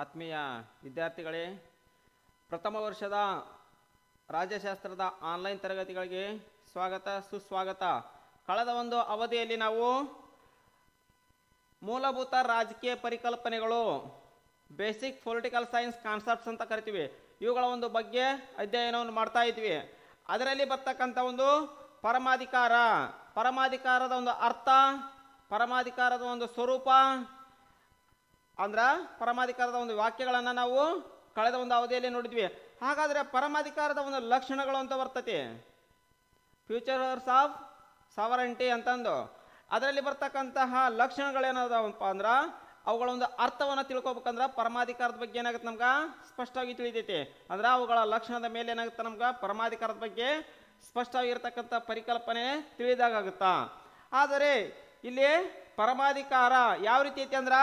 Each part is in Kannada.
ಆತ್ಮೀಯ ವಿದ್ಯಾರ್ಥಿಗಳೇ ಪ್ರಥಮ ವರ್ಷದ ರಾಜ್ಯಶಾಸ್ತ್ರದ ಆನ್ಲೈನ್ ತರಗತಿಗಳಿಗೆ ಸ್ವಾಗತ ಸುಸ್ವಾಗತ ಕಳೆದ ಒಂದು ಅವಧಿಯಲ್ಲಿ ನಾವು ಮೂಲಭೂತ ರಾಜಕೀಯ ಪರಿಕಲ್ಪನೆಗಳು ಬೇಸಿಕ್ ಪೊಲಿಟಿಕಲ್ ಸೈನ್ಸ್ ಕಾನ್ಸೆಪ್ಟ್ಸ್ ಅಂತ ಕರಿತೀವಿ ಇವುಗಳ ಒಂದು ಬಗ್ಗೆ ಅಧ್ಯಯನವನ್ನು ಮಾಡ್ತಾ ಇದ್ವಿ ಅದರಲ್ಲಿ ಬರ್ತಕ್ಕಂಥ ಒಂದು ಪರಮಾಧಿಕಾರ ಪರಮಾಧಿಕಾರದ ಒಂದು ಅರ್ಥ ಪರಮಾಧಿಕಾರದ ಒಂದು ಸ್ವರೂಪ ಅಂದ್ರೆ ಪರಮಾಧಿಕಾರದ ಒಂದು ವಾಕ್ಯಗಳನ್ನು ನಾವು ಕಳೆದ ಒಂದು ಅವಧಿಯಲ್ಲಿ ನೋಡಿದ್ವಿ ಹಾಗಾದರೆ ಪರಮಾಧಿಕಾರದ ಒಂದು ಲಕ್ಷಣಗಳು ಅಂತ ಬರ್ತತಿ ಫ್ಯೂಚರ್ಸ್ ಆಫ್ ಸವರಂಟಿ ಅಂತಂದು ಅದರಲ್ಲಿ ಬರ್ತಕ್ಕಂತಹ ಲಕ್ಷಣಗಳೇನದವಪ್ಪ ಅಂದ್ರೆ ಅವುಗಳ ಒಂದು ಅರ್ಥವನ್ನು ತಿಳ್ಕೊಬೇಕಂದ್ರೆ ಪರಮಾಧಿಕಾರದ ಬಗ್ಗೆ ಏನಾಗುತ್ತೆ ನಮ್ಗೆ ಸ್ಪಷ್ಟವಾಗಿ ತಿಳಿದೈತಿ ಅಂದ್ರೆ ಅವುಗಳ ಲಕ್ಷಣದ ಮೇಲೆ ಏನಾಗುತ್ತೆ ನಮ್ಗೆ ಪರಮಾಧಿಕಾರದ ಬಗ್ಗೆ ಸ್ಪಷ್ಟವಾಗಿರ್ತಕ್ಕಂಥ ಪರಿಕಲ್ಪನೆ ತಿಳಿದಾಗುತ್ತಾ ಆದರೆ ಇಲ್ಲಿ ಪರಮಾಧಿಕಾರ ಯಾವ ರೀತಿ ಐತಿ ಅಂದ್ರ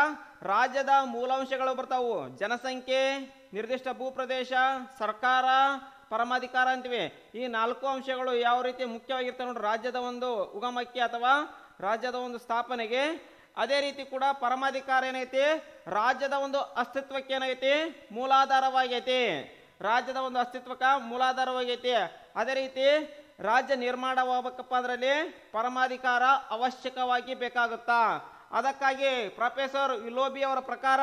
ರಾಜ್ಯದ ಮೂಲಾಂಶಗಳು ಬರ್ತಾವು ಜನಸಂಖ್ಯೆ ನಿರ್ದಿಷ್ಟ ಭೂಪ್ರದೇಶ ಸರ್ಕಾರ ಪರಮಾಧಿಕಾರ ಅಂತಿವೆ ಈ ನಾಲ್ಕು ಅಂಶಗಳು ಯಾವ ರೀತಿ ಮುಖ್ಯವಾಗಿರ್ತವೆ ನೋಡ್ರಿ ರಾಜ್ಯದ ಒಂದು ಉಗಮಕ್ಕೆ ಅಥವಾ ರಾಜ್ಯದ ಒಂದು ಸ್ಥಾಪನೆಗೆ ಅದೇ ರೀತಿ ಕೂಡ ಪರಮಾಧಿಕಾರ ಏನೈತಿ ರಾಜ್ಯದ ಒಂದು ಅಸ್ತಿತ್ವಕ್ಕೆ ಏನೈತಿ ಮೂಲಾಧಾರವಾಗೈತಿ ರಾಜ್ಯದ ಒಂದು ಅಸ್ತಿತ್ವಕ್ಕೆ ಮೂಲಾಧಾರವಾಗೈತಿ ಅದೇ ರೀತಿ ರಾಜ್ಯ ನಿರ್ಮಾಣವಾಗಬೇಕಪ್ಪ ಅದರಲ್ಲಿ ಪರಮಾಧಿಕಾರ ಅವಶ್ಯಕವಾಗಿ ಬೇಕಾಗುತ್ತಾ ಅದಕ್ಕಾಗಿ ಪ್ರೊಫೆಸರ್ ವಿಲೋಬಿ ಅವರ ಪ್ರಕಾರ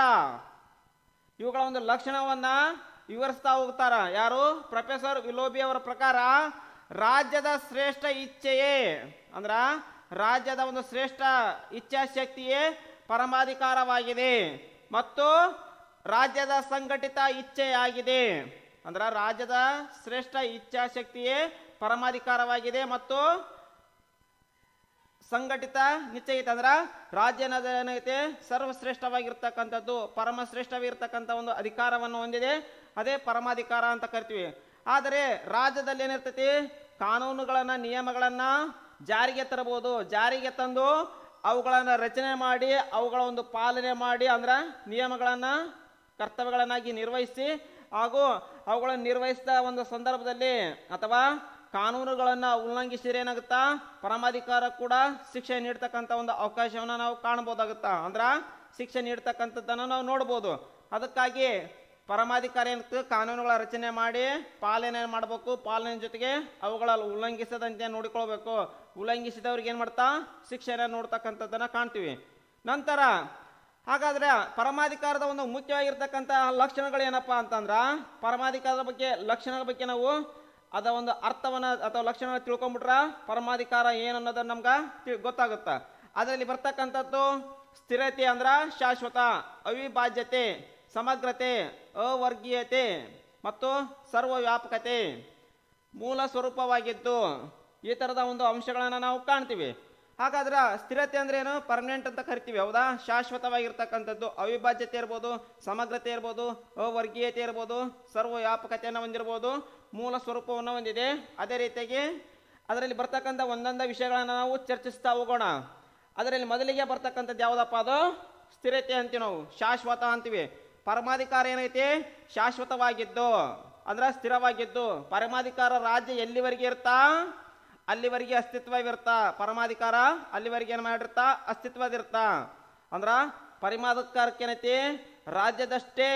ಇವುಗಳ ಒಂದು ಲಕ್ಷಣವನ್ನ ವಿವರಿಸ್ತಾ ಹೋಗ್ತಾರ ಯಾರು ಪ್ರೊಫೆಸರ್ ವಿಲೋಬಿ ಅವರ ಪ್ರಕಾರ ರಾಜ್ಯದ ಶ್ರೇಷ್ಠ ಇಚ್ಛೆಯೇ ಅಂದ್ರ ರಾಜ್ಯದ ಒಂದು ಶ್ರೇಷ್ಠ ಇಚ್ಛಾಶಕ್ತಿಯೇ ಪರಮಾಧಿಕಾರವಾಗಿದೆ ಮತ್ತು ರಾಜ್ಯದ ಸಂಘಟಿತ ಇಚ್ಛೆಯಾಗಿದೆ ಅಂದ್ರ ರಾಜ್ಯದ ಶ್ರೇಷ್ಠ ಇಚ್ಛಾಶಕ್ತಿಯೇ ಪರಮಾಧಿಕಾರವಾಗಿದೆ ಮತ್ತು ಸಂಘಟಿತ ನಿಶ್ಚಯಿತ ಅಂದ್ರೆ ರಾಜ್ಯನದ ಏನೈತೆ ಸರ್ವಶ್ರೇಷ್ಠವಾಗಿರ್ತಕ್ಕಂಥದ್ದು ಪರಮಶ್ರೇಷ್ಠವಾಗಿರ್ತಕ್ಕಂಥ ಒಂದು ಅಧಿಕಾರವನ್ನು ಹೊಂದಿದೆ ಅದೇ ಪರಮಾಧಿಕಾರ ಅಂತ ಕರಿತೀವಿ ಆದರೆ ರಾಜ್ಯದಲ್ಲಿ ಏನಿರ್ತೈತಿ ಕಾನೂನುಗಳನ್ನು ನಿಯಮಗಳನ್ನು ಜಾರಿಗೆ ತರಬಹುದು ಜಾರಿಗೆ ತಂದು ಅವುಗಳನ್ನು ರಚನೆ ಮಾಡಿ ಅವುಗಳ ಒಂದು ಪಾಲನೆ ಮಾಡಿ ಅಂದ್ರೆ ನಿಯಮಗಳನ್ನು ಕರ್ತವ್ಯಗಳನ್ನಾಗಿ ನಿರ್ವಹಿಸಿ ಹಾಗೂ ಅವುಗಳನ್ನು ನಿರ್ವಹಿಸಿದ ಒಂದು ಸಂದರ್ಭದಲ್ಲಿ ಅಥವಾ ಕಾನೂನುಗಳನ್ನು ಉಲ್ಲಂಘಿಸಿದ್ರೆ ಏನಾಗುತ್ತಾ ಪರಮಾಧಿಕಾರ ಕೂಡ ಶಿಕ್ಷೆ ನೀಡ್ತಕ್ಕಂಥ ಒಂದು ಅವಕಾಶವನ್ನು ನಾವು ಕಾಣ್ಬೋದಾಗುತ್ತಾ ಅಂದ್ರೆ ಶಿಕ್ಷೆ ನೀಡ್ತಕ್ಕಂಥದ್ದನ್ನು ನಾವು ನೋಡ್ಬೋದು ಅದಕ್ಕಾಗಿ ಪರಮಾಧಿಕಾರ ಏನು ಕಾನೂನುಗಳ ರಚನೆ ಮಾಡಿ ಪಾಲನೆ ಮಾಡಬೇಕು ಪಾಲನೆ ಜೊತೆಗೆ ಅವುಗಳಲ್ಲಿ ಉಲ್ಲಂಘಿಸದಂತೆ ನೋಡಿಕೊಳ್ಬೇಕು ಉಲ್ಲಂಘಿಸಿದವ್ರಿಗೆ ಏನು ಮಾಡ್ತಾ ಶಿಕ್ಷೆನ ನೋಡ್ತಕ್ಕಂಥದ್ದನ್ನು ಕಾಣ್ತೀವಿ ನಂತರ ಹಾಗಾದರೆ ಪರಮಾಧಿಕಾರದ ಒಂದು ಮುಖ್ಯವಾಗಿರ್ತಕ್ಕಂಥ ಲಕ್ಷಣಗಳು ಏನಪ್ಪ ಅಂತಂದ್ರೆ ಪರಮಾಧಿಕಾರದ ಬಗ್ಗೆ ಲಕ್ಷಣಗಳ ಬಗ್ಗೆ ನಾವು ಅದ ಒಂದು ಅರ್ಥವನ್ನ ಅಥವಾ ಲಕ್ಷಣವನ್ನ ತಿಳ್ಕೊಂಡ್ಬಿಟ್ರ ಪರಮಾಧಿಕಾರ ಏನನ್ನೋದನ್ನ ನಮ್ಗೆ ತಿ ಗೊತ್ತಾಗುತ್ತ ಅದರಲ್ಲಿ ಬರ್ತಕ್ಕಂಥದ್ದು ಸ್ಥಿರತೆ ಅಂದ್ರ ಶಾಶ್ವತ ಅವಿಭಾಜ್ಯತೆ ಸಮಗ್ರತೆ ಅವರ್ಗೀಯತೆ ಮತ್ತು ಸರ್ವವ್ಯಾಪಕತೆ ಮೂಲ ಸ್ವರೂಪವಾಗಿದ್ದು ಈ ಥರದ ಒಂದು ಅಂಶಗಳನ್ನು ನಾವು ಕಾಣ್ತೀವಿ ಹಾಗಾದ್ರೆ ಸ್ಥಿರತೆ ಅಂದ್ರೆ ಏನು ಪರ್ಮನೆಂಟ್ ಅಂತ ಕರಿತೀವಿ ಹೌದಾ ಶಾಶ್ವತವಾಗಿರ್ತಕ್ಕಂಥದ್ದು ಅವಿಭಾಜ್ಯತೆ ಇರ್ಬೋದು ಸಮಗ್ರತೆ ಇರ್ಬೋದು ಅವರ್ಗೀಯತೆ ಇರ್ಬೋದು ಸರ್ವವ್ಯಾಪಕತೆಯನ್ನು ಹೊಂದಿರ್ಬೋದು ಮೂಲ ಸ್ವರೂಪವನ್ನು ಹೊಂದಿದೆ ಅದೇ ರೀತಿಯಾಗಿ ಅದರಲ್ಲಿ ಬರ್ತಕ್ಕಂಥ ಒಂದೊಂದು ವಿಷಯಗಳನ್ನು ನಾವು ಚರ್ಚಿಸ್ತಾ ಹೋಗೋಣ ಅದರಲ್ಲಿ ಮೊದಲಿಗೆ ಬರ್ತಕ್ಕಂಥದ್ದು ಯಾವುದಪ್ಪ ಅದು ಸ್ಥಿರತೆ ಅಂತೀವಿ ನಾವು ಶಾಶ್ವತ ಅಂತೀವಿ ಪರಮಾಧಿಕಾರ ಏನೈತಿ ಶಾಶ್ವತವಾಗಿದ್ದು ಅಂದ್ರೆ ಸ್ಥಿರವಾಗಿದ್ದು ಪರಮಾಧಿಕಾರ ರಾಜ್ಯ ಎಲ್ಲಿವರೆಗೆ ಇರ್ತಾ ಅಲ್ಲಿವರೆಗೆ ಅಸ್ತಿತ್ವವಿರ್ತಾ ಪರಮಾಧಿಕಾರ ಅಲ್ಲಿವರೆಗೆ ಏನು ಮಾಡಿರ್ತಾ ಅಸ್ತಿತ್ವದಿರ್ತಾ ಅಂದ್ರೆ ಏನೈತಿ ರಾಜ್ಯದಷ್ಟೇ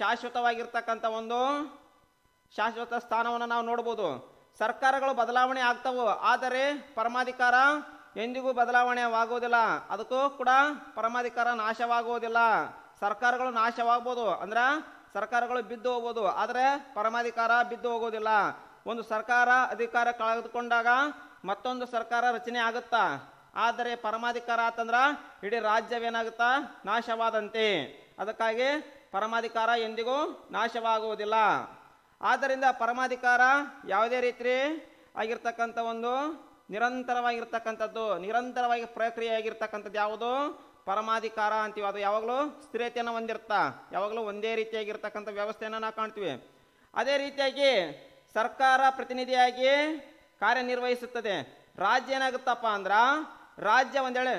ಶಾಶ್ವತವಾಗಿರ್ತಕ್ಕಂಥ ಒಂದು ಶಾಶ್ವತ ಸ್ಥಾನವನ್ನು ನಾವು ನೋಡ್ಬೋದು ಸರ್ಕಾರಗಳು ಬದಲಾವಣೆ ಆಗ್ತವು ಆದರೆ ಪರಮಾಧಿಕಾರ ಎಂದಿಗೂ ಬದಲಾವಣೆ ಆಗುವುದಿಲ್ಲ ಅದಕ್ಕೂ ಕೂಡ ಪರಮಾಧಿಕಾರ ನಾಶವಾಗುವುದಿಲ್ಲ ಸರ್ಕಾರಗಳು ನಾಶವಾಗ್ಬೋದು ಅಂದ್ರೆ ಸರ್ಕಾರಗಳು ಬಿದ್ದು ಹೋಗ್ಬೋದು ಆದರೆ ಪರಮಾಧಿಕಾರ ಬಿದ್ದು ಹೋಗೋದಿಲ್ಲ ಒಂದು ಸರ್ಕಾರ ಅಧಿಕಾರ ಕಳೆದುಕೊಂಡಾಗ ಮತ್ತೊಂದು ಸರ್ಕಾರ ರಚನೆ ಆಗುತ್ತಾ ಆದರೆ ಪರಮಾಧಿಕಾರ ಅಂತಂದ್ರೆ ಇಡೀ ರಾಜ್ಯವೇನಾಗುತ್ತಾ ನಾಶವಾದಂತೆ ಅದಕ್ಕಾಗಿ ಪರಮಾಧಿಕಾರ ಎಂದಿಗೂ ನಾಶವಾಗುವುದಿಲ್ಲ ಆದ್ದರಿಂದ ಪರಮಾಧಿಕಾರ ಯಾವುದೇ ರೀತಿ ಆಗಿರ್ತಕ್ಕಂಥ ಒಂದು ನಿರಂತರವಾಗಿರ್ತಕ್ಕಂಥದ್ದು ನಿರಂತರವಾಗಿ ಪ್ರಕ್ರಿಯೆ ಆಗಿರ್ತಕ್ಕಂಥದ್ದು ಯಾವುದು ಪರಮಾಧಿಕಾರ ಅಂತೀವಿ ಅದು ಯಾವಾಗಲೂ ಸ್ಥಿರತೆಯನ್ನು ಹೊಂದಿರ್ತಾ ಯಾವಾಗಲೂ ಒಂದೇ ರೀತಿಯಾಗಿರ್ತಕ್ಕಂಥ ವ್ಯವಸ್ಥೆಯನ್ನು ನಾವು ಕಾಣ್ತೀವಿ ಅದೇ ರೀತಿಯಾಗಿ ಸರ್ಕಾರ ಪ್ರತಿನಿಧಿಯಾಗಿ ಕಾರ್ಯನಿರ್ವಹಿಸುತ್ತದೆ ರಾಜ್ಯ ಏನಾಗುತ್ತಪ್ಪ ಅಂದ್ರೆ ರಾಜ್ಯ ಒಂದೇಳೆ